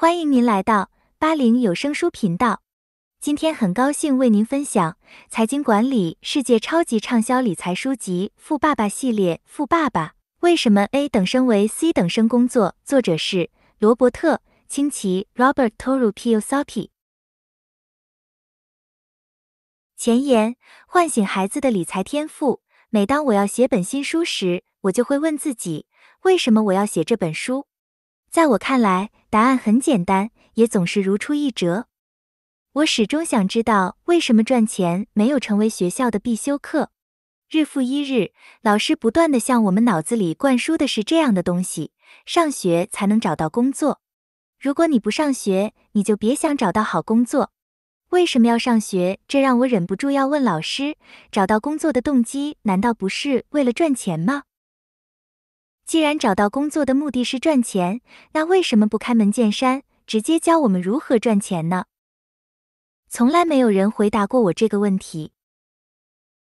欢迎您来到八零有声书频道。今天很高兴为您分享财经管理世界超级畅销理财书籍《富爸爸系列》《富爸爸》为什么 A 等生为 C 等生工作？作者是罗伯特·清崎 （Robert T. o r u p i y o s a k i 前言：唤醒孩子的理财天赋。每当我要写本新书时，我就会问自己：为什么我要写这本书？在我看来，答案很简单，也总是如出一辙。我始终想知道，为什么赚钱没有成为学校的必修课？日复一日，老师不断地向我们脑子里灌输的是这样的东西：上学才能找到工作，如果你不上学，你就别想找到好工作。为什么要上学？这让我忍不住要问老师：找到工作的动机难道不是为了赚钱吗？既然找到工作的目的是赚钱，那为什么不开门见山，直接教我们如何赚钱呢？从来没有人回答过我这个问题。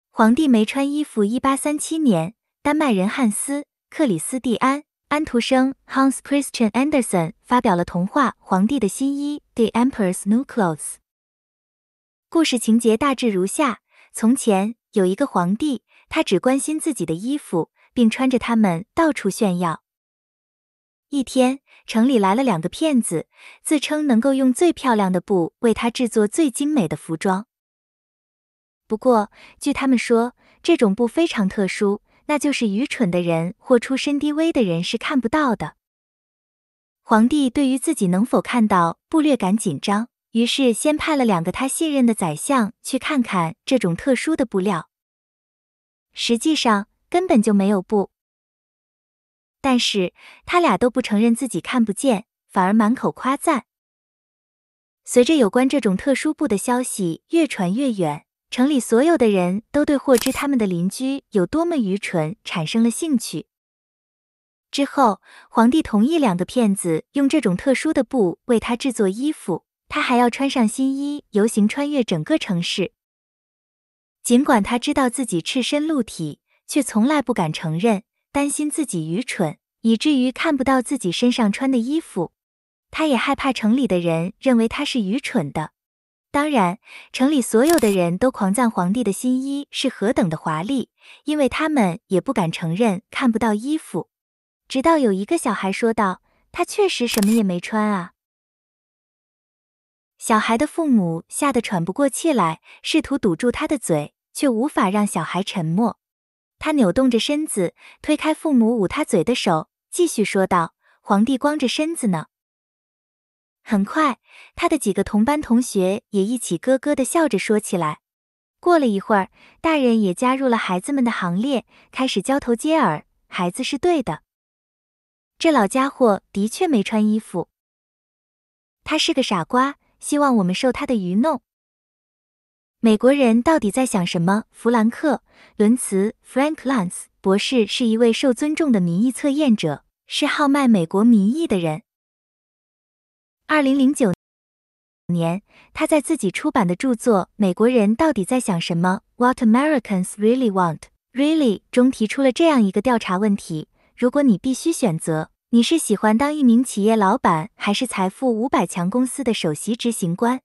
皇帝没穿衣服。一八三七年，丹麦人汉斯·克里斯蒂安·安徒生 （Hans Christian Andersen） 发表了童话《皇帝的新衣》（The Emperor's New Clothes）。故事情节大致如下：从前有一个皇帝，他只关心自己的衣服。并穿着它们到处炫耀。一天，城里来了两个骗子，自称能够用最漂亮的布为他制作最精美的服装。不过，据他们说，这种布非常特殊，那就是愚蠢的人或出身低微的人是看不到的。皇帝对于自己能否看到布略感紧张，于是先派了两个他信任的宰相去看看这种特殊的布料。实际上，根本就没有布，但是他俩都不承认自己看不见，反而满口夸赞。随着有关这种特殊布的消息越传越远，城里所有的人都对霍知他们的邻居有多么愚蠢产生了兴趣。之后，皇帝同意两个骗子用这种特殊的布为他制作衣服，他还要穿上新衣游行穿越整个城市。尽管他知道自己赤身露体。却从来不敢承认，担心自己愚蠢，以至于看不到自己身上穿的衣服。他也害怕城里的人认为他是愚蠢的。当然，城里所有的人都狂赞皇帝的新衣是何等的华丽，因为他们也不敢承认看不到衣服。直到有一个小孩说道：“他确实什么也没穿啊！”小孩的父母吓得喘不过气来，试图堵住他的嘴，却无法让小孩沉默。他扭动着身子，推开父母捂他嘴的手，继续说道：“皇帝光着身子呢。”很快，他的几个同班同学也一起咯咯的笑着说起来。过了一会儿，大人也加入了孩子们的行列，开始交头接耳：“孩子是对的，这老家伙的确没穿衣服，他是个傻瓜，希望我们受他的愚弄。”美国人到底在想什么？弗兰克·伦茨 （Frank l a n t z 博士是一位受尊重的民意测验者，是号卖美国民意的人。二零零九年，他在自己出版的著作《美国人到底在想什么》（What Americans Really Want, Really） 中提出了这样一个调查问题：如果你必须选择，你是喜欢当一名企业老板，还是财富五百强公司的首席执行官？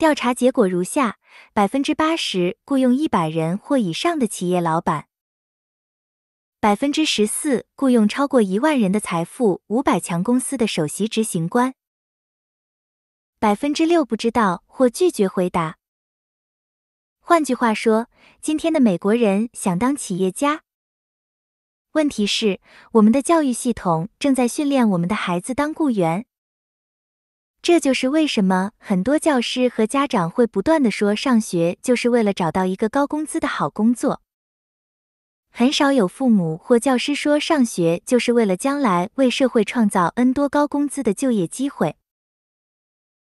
调查结果如下：百分之八十雇佣一百人或以上的企业老板，百分之十四雇佣超过一万人的财富五百强公司的首席执行官，百分之六不知道或拒绝回答。换句话说，今天的美国人想当企业家，问题是我们的教育系统正在训练我们的孩子当雇员。这就是为什么很多教师和家长会不断的说，上学就是为了找到一个高工资的好工作。很少有父母或教师说，上学就是为了将来为社会创造 n 多高工资的就业机会。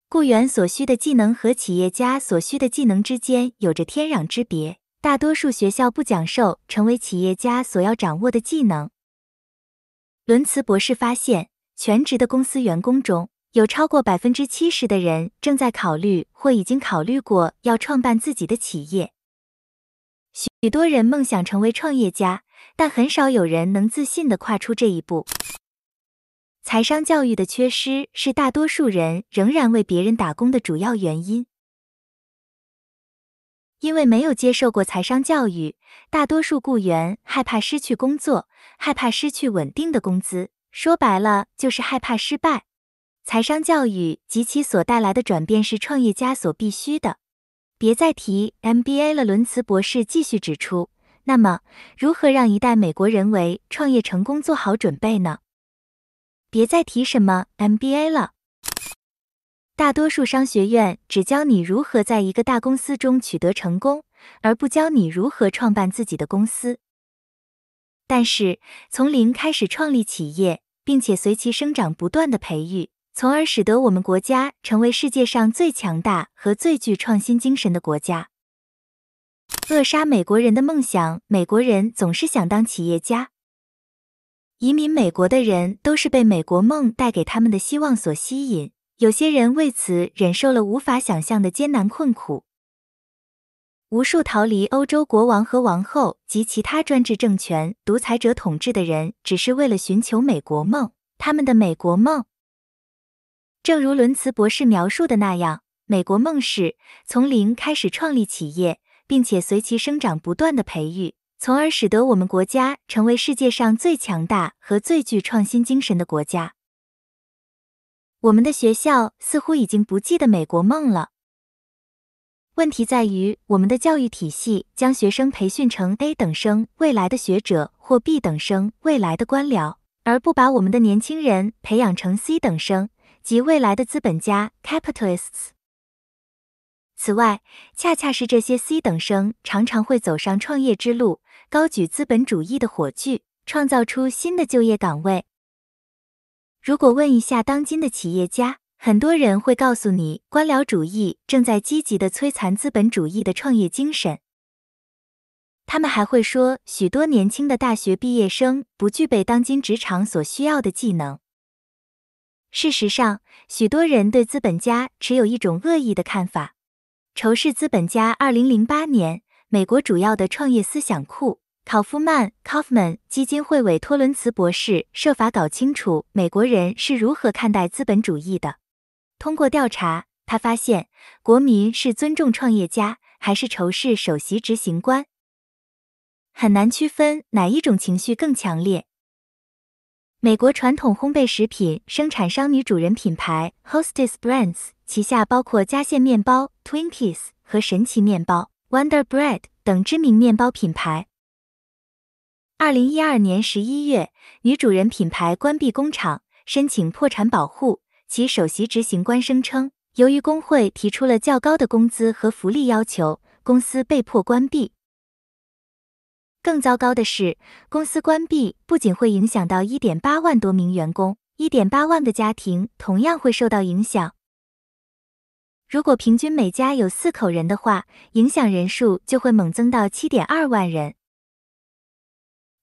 雇员所需的技能和企业家所需的技能之间有着天壤之别。大多数学校不讲授成为企业家所要掌握的技能。伦茨博士发现，全职的公司员工中，有超过百分之七十的人正在考虑或已经考虑过要创办自己的企业。许多人梦想成为创业家，但很少有人能自信的跨出这一步。财商教育的缺失是大多数人仍然为别人打工的主要原因。因为没有接受过财商教育，大多数雇员害怕失去工作，害怕失去稳定的工资，说白了就是害怕失败。财商教育及其所带来的转变是创业家所必须的。别再提 MBA 了，伦茨博士继续指出。那么，如何让一代美国人为创业成功做好准备呢？别再提什么 MBA 了。大多数商学院只教你如何在一个大公司中取得成功，而不教你如何创办自己的公司。但是，从零开始创立企业，并且随其生长不断的培育。从而使得我们国家成为世界上最强大和最具创新精神的国家。扼杀美国人的梦想，美国人总是想当企业家。移民美国的人都是被美国梦带给他们的希望所吸引，有些人为此忍受了无法想象的艰难困苦。无数逃离欧洲国王和王后及其他专制政权、独裁者统治的人，只是为了寻求美国梦，他们的美国梦。正如伦茨博士描述的那样，美国梦是从零开始创立企业，并且随其生长不断的培育，从而使得我们国家成为世界上最强大和最具创新精神的国家。我们的学校似乎已经不记得美国梦了。问题在于，我们的教育体系将学生培训成 A 等生未来的学者或 B 等生未来的官僚，而不把我们的年轻人培养成 C 等生。及未来的资本家 capitalists。此外，恰恰是这些 C 等生常常会走上创业之路，高举资本主义的火炬，创造出新的就业岗位。如果问一下当今的企业家，很多人会告诉你，官僚主义正在积极的摧残资本主义的创业精神。他们还会说，许多年轻的大学毕业生不具备当今职场所需要的技能。事实上，许多人对资本家持有一种恶意的看法，仇视资本家。二零零八年，美国主要的创业思想库考夫曼 （Kaufman） 基金会委托伦茨博士设法搞清楚美国人是如何看待资本主义的。通过调查，他发现，国民是尊重创业家还是仇视首席执行官，很难区分哪一种情绪更强烈。美国传统烘焙食品生产商女主人品牌 Hostess Brands 旗下包括家馅面包 Twinkies 和神奇面包 Wonder Bread 等知名面包品牌。二零一二年十一月，女主人品牌关闭工厂，申请破产保护。其首席执行官声称，由于工会提出了较高的工资和福利要求，公司被迫关闭。更糟糕的是，公司关闭不仅会影响到一点八万多名员工，一点八万个家庭同样会受到影响。如果平均每家有四口人的话，影响人数就会猛增到七点二万人。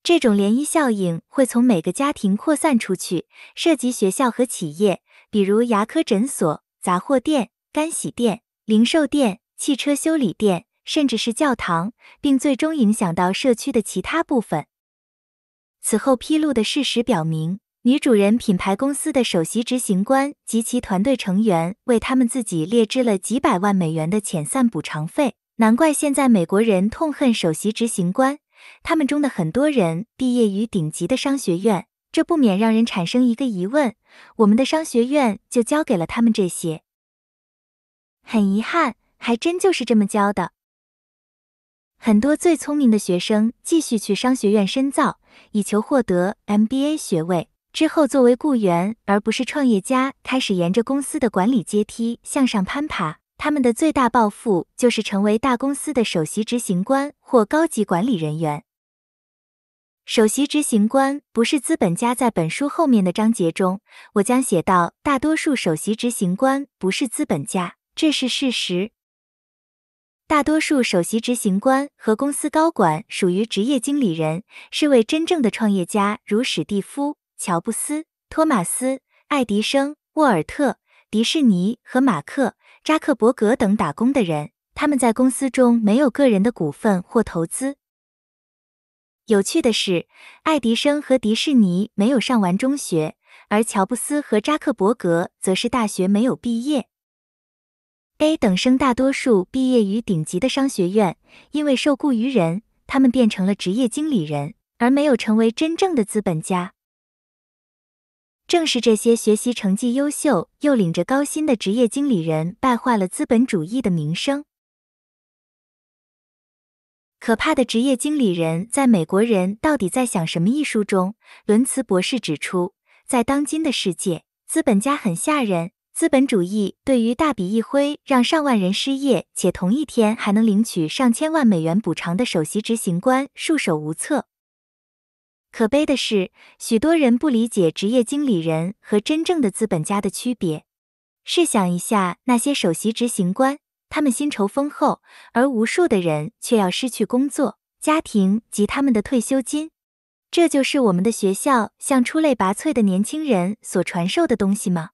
这种涟漪效应会从每个家庭扩散出去，涉及学校和企业，比如牙科诊所、杂货店、干洗店、零售店、汽车修理店。甚至是教堂，并最终影响到社区的其他部分。此后披露的事实表明，女主人品牌公司的首席执行官及其团队成员为他们自己列支了几百万美元的遣散补偿费。难怪现在美国人痛恨首席执行官，他们中的很多人毕业于顶级的商学院，这不免让人产生一个疑问：我们的商学院就交给了他们这些？很遗憾，还真就是这么教的。很多最聪明的学生继续去商学院深造，以求获得 MBA 学位。之后，作为雇员而不是创业家，开始沿着公司的管理阶梯向上攀爬。他们的最大抱负就是成为大公司的首席执行官或高级管理人员。首席执行官不是资本家。在本书后面的章节中，我将写到，大多数首席执行官不是资本家，这是事实。大多数首席执行官和公司高管属于职业经理人，是为真正的创业家，如史蒂夫·乔布斯、托马斯·爱迪生、沃尔特·迪士尼和马克·扎克伯格等打工的人。他们在公司中没有个人的股份或投资。有趣的是，爱迪生和迪士尼没有上完中学，而乔布斯和扎克伯格则是大学没有毕业。A 等生大多数毕业于顶级的商学院，因为受雇于人，他们变成了职业经理人，而没有成为真正的资本家。正是这些学习成绩优秀又领着高薪的职业经理人败坏了资本主义的名声。《可怕的职业经理人：在美国人到底在想什么》一书中，伦茨博士指出，在当今的世界，资本家很吓人。资本主义对于大笔一挥让上万人失业，且同一天还能领取上千万美元补偿的首席执行官束手无策。可悲的是，许多人不理解职业经理人和真正的资本家的区别。试想一下，那些首席执行官，他们薪酬丰厚，而无数的人却要失去工作、家庭及他们的退休金。这就是我们的学校向出类拔萃的年轻人所传授的东西吗？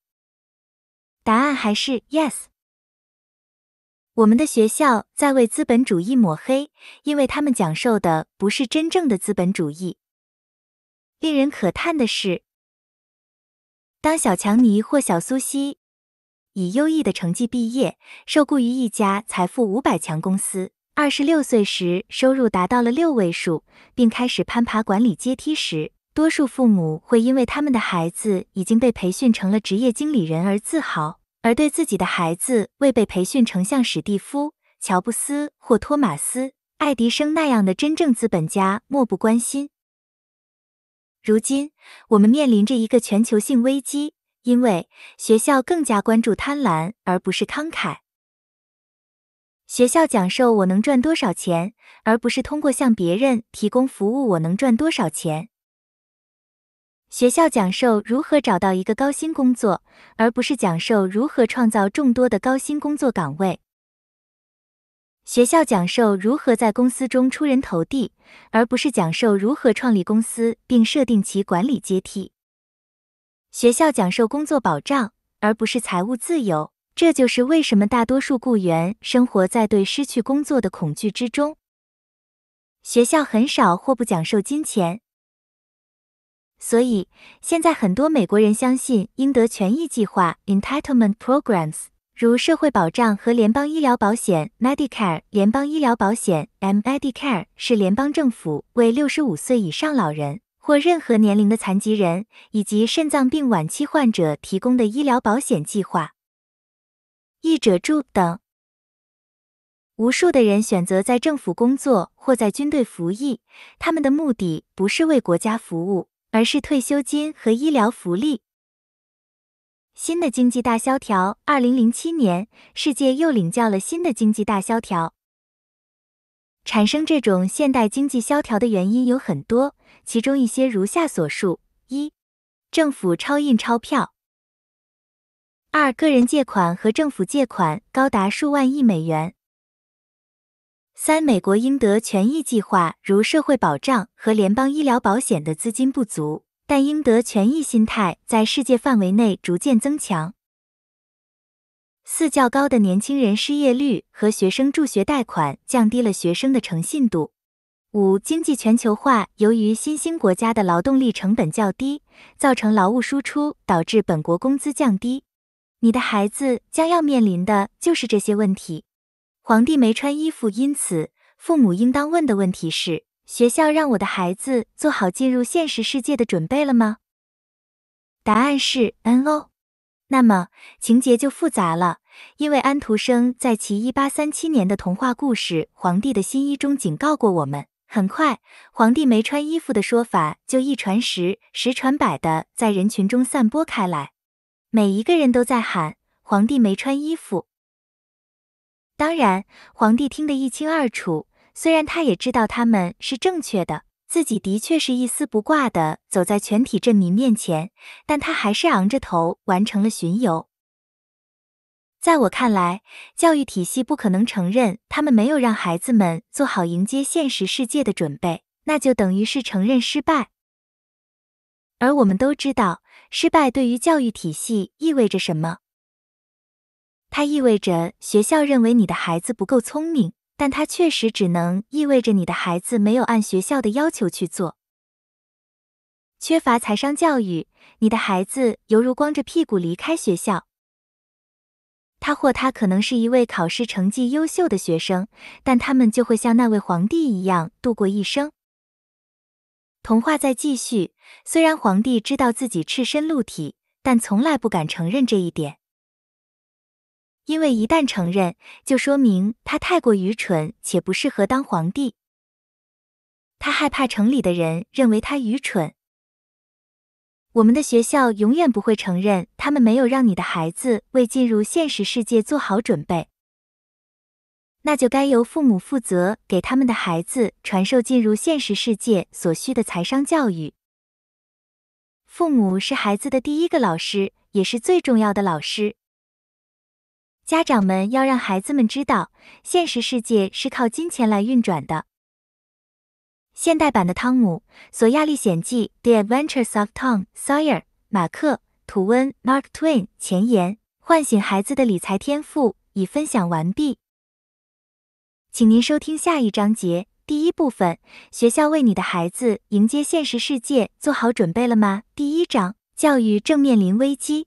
答案还是 yes。我们的学校在为资本主义抹黑，因为他们讲授的不是真正的资本主义。令人可叹的是，当小强尼或小苏西以优异的成绩毕业，受雇于一家财富五百强公司，二十六岁时收入达到了六位数，并开始攀爬管理阶梯时。多数父母会因为他们的孩子已经被培训成了职业经理人而自豪，而对自己的孩子未被培训成像史蒂夫·乔布斯或托马斯·爱迪生那样的真正资本家漠不关心。如今，我们面临着一个全球性危机，因为学校更加关注贪婪而不是慷慨。学校讲授我能赚多少钱，而不是通过向别人提供服务我能赚多少钱。学校讲授如何找到一个高薪工作，而不是讲授如何创造众多的高薪工作岗位。学校讲授如何在公司中出人头地，而不是讲授如何创立公司并设定其管理阶梯。学校讲授工作保障，而不是财务自由。这就是为什么大多数雇员生活在对失去工作的恐惧之中。学校很少或不讲授金钱。所以，现在很多美国人相信应得权益计划 （Entitlement Programs），如社会保障和联邦医疗保险 （Medicare）。联邦医疗保险 （Medicare） 是联邦政府为六十五岁以上老人或任何年龄的残疾人以及肾脏病晚期患者提供的医疗保险计划。译者注等，无数的人选择在政府工作或在军队服役，他们的目的不是为国家服务。而是退休金和医疗福利。新的经济大萧条，二零零七年，世界又领教了新的经济大萧条。产生这种现代经济萧条的原因有很多，其中一些如下所述：一、政府超印钞票；二、个人借款和政府借款高达数万亿美元。三、美国应得权益计划，如社会保障和联邦医疗保险的资金不足，但应得权益心态在世界范围内逐渐增强。四、较高的年轻人失业率和学生助学贷款降低了学生的诚信度。五、经济全球化，由于新兴国家的劳动力成本较低，造成劳务输出，导致本国工资降低。你的孩子将要面临的就是这些问题。皇帝没穿衣服，因此父母应当问的问题是：学校让我的孩子做好进入现实世界的准备了吗？答案是 No。那么情节就复杂了，因为安徒生在其一八三七年的童话故事《皇帝的新衣》中警告过我们。很快，皇帝没穿衣服的说法就一传十、十传百的在人群中散播开来，每一个人都在喊：“皇帝没穿衣服。”当然，皇帝听得一清二楚。虽然他也知道他们是正确的，自己的确是一丝不挂的走在全体镇民面前，但他还是昂着头完成了巡游。在我看来，教育体系不可能承认他们没有让孩子们做好迎接现实世界的准备，那就等于是承认失败。而我们都知道，失败对于教育体系意味着什么。它意味着学校认为你的孩子不够聪明，但它确实只能意味着你的孩子没有按学校的要求去做，缺乏财商教育。你的孩子犹如光着屁股离开学校，他或他可能是一位考试成绩优秀的学生，但他们就会像那位皇帝一样度过一生。童话在继续，虽然皇帝知道自己赤身露体，但从来不敢承认这一点。因为一旦承认，就说明他太过愚蠢且不适合当皇帝。他害怕城里的人认为他愚蠢。我们的学校永远不会承认他们没有让你的孩子为进入现实世界做好准备。那就该由父母负责给他们的孩子传授进入现实世界所需的财商教育。父母是孩子的第一个老师，也是最重要的老师。家长们要让孩子们知道，现实世界是靠金钱来运转的。现代版的《汤姆·索亚历险记》（The Adventures of Tom Sawyer），马克·吐温 （Mark Twain） 前言：唤醒孩子的理财天赋。已分享完毕。请您收听下一章节第一部分：学校为你的孩子迎接现实世界做好准备了吗？第一章：教育正面临危机。